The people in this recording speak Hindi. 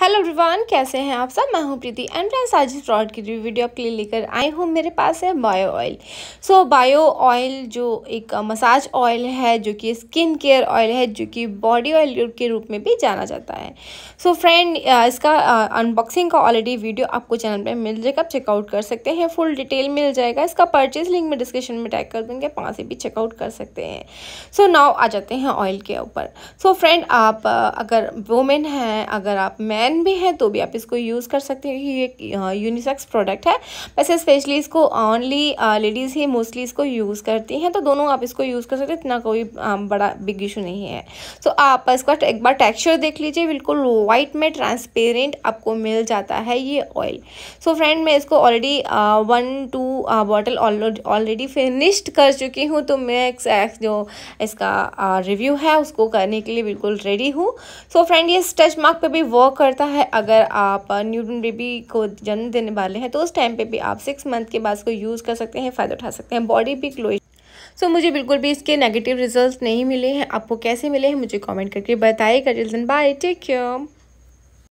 हेलो रिवान कैसे हैं आप सब मैं हूं प्रीति एंड फ्रेंड्स आज इस प्रोडक्ट की रिव्यू वीडियो आपके लिए लेकर आई हूं मेरे पास है bio oil so bio oil जो एक मसाज ऑयल है जो कि स्किन केयर ऑयल है जो कि बॉडी ऑयल के रूप में भी जाना जाता है सो so, फ्रेंड इसका अनबॉक्सिंग का ऑलरेडी वीडियो आपको चैनल पर मिल जाएगा आप चेकआउट कर सकते हैं फुल डिटेल मिल जाएगा इसका परचेज लिंक मैं डिस्क्रिप्शन में टैग कर दूँगी आप वहाँ से भी चेकआउट कर सकते हैं सो so, नाव आ जाते हैं ऑयल के ऊपर सो so, फ्रेंड आप अगर वोमेन हैं अगर आप मैन मैन भी हैं तो भी आप इसको यूज़ कर सकते हैं क्योंकि ये यूनिसेक्स प्रोडक्ट है वैसे स्पेशली इसको ऑनली लेडीज़ ही मोस्टली इसको यूज़ करती हैं तो दोनों आप इसको यूज़ कर सकते हैं इतना कोई बड़ा बिग इशू नहीं है सो so, आप इसका एक बार टेक्स्चर देख लीजिए बिल्कुल वाइट में ट्रांसपेरेंट आपको मिल जाता है ये ऑयल सो फ्रेंड मैं इसको already one two bottle already finished कर चुकी हूँ तो मैं एक्सैक्ट जो इसका रिव्यू है उसको करने के लिए बिल्कुल रेडी हूँ सो फ्रेंड ये स्टच मार्क पे भी वर्क करता है अगर आप न्यूटन बेबी को जन्म देने वाले हैं तो उस टाइम पे भी आप सिक्स मंथ के बाद इसको यूज़ कर सकते हैं फ़ायदा उठा सकते हैं बॉडी भी क्लोज सो so, मुझे बिल्कुल भी इसके नेगेटिव रिजल्ट्स नहीं मिले हैं आपको कैसे मिले हैं मुझे कमेंट करके बताइएगा जिल्सन बाय टेक क्यू